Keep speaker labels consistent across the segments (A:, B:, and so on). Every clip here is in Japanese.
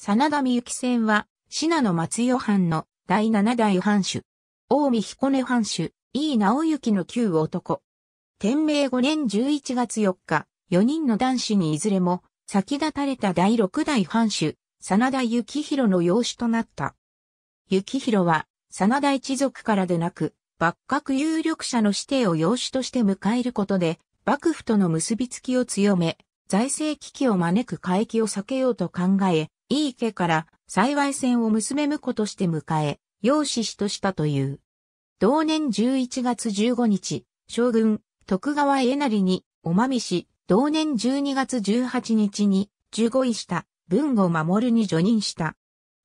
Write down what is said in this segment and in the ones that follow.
A: 真田美幸戦は、信濃松代藩の第七代藩主。近江彦根藩主、井伊直行の旧男。天明5年11月4日、4人の男子にいずれも、先立たれた第六代藩主、真田幸宏の養子となった。幸宏は、真田一族からでなく、幕閣有力者の指定を養子として迎えることで、幕府との結びつきを強め、財政危機を招く海域を避けようと考え、いい家から幸い戦を娘婿として迎え、養子しとしたという。同年11月15日、将軍、徳川家成に、おまみし、同年12月18日に、十五位した、文を守るに除任した。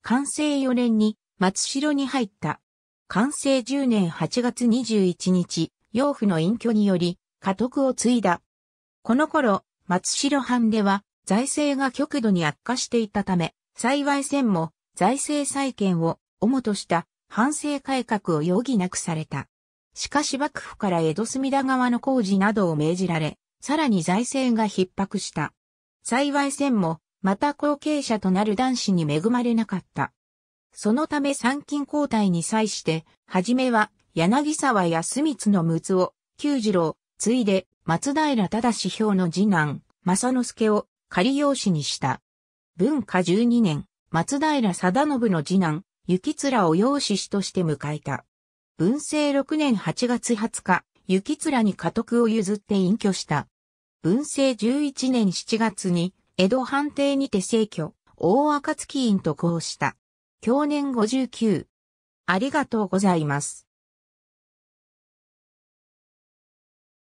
A: 完成4年に、松代に入った。完成10年8月21日、養父の隠居により、家督を継いだ。この頃、松代藩では財政が極度に悪化していたため、幸い戦も財政再建を主とした反省改革を余儀なくされた。しかし幕府から江戸隅田川の工事などを命じられ、さらに財政が逼迫した。幸い戦も、また後継者となる男子に恵まれなかった。そのため参勤交代に際して、はじめは柳沢康光の陸奥、九次郎、ついで、松平忠表の次男、正之助を仮養子にした。文化12年、松平貞信の次男、雪面を養子師として迎えた。文政6年8月20日、雪面に家督を譲って隠居した。文政11年7月に、江戸藩邸にて逝去、大赤月院と交した。去年59。ありがとうございます。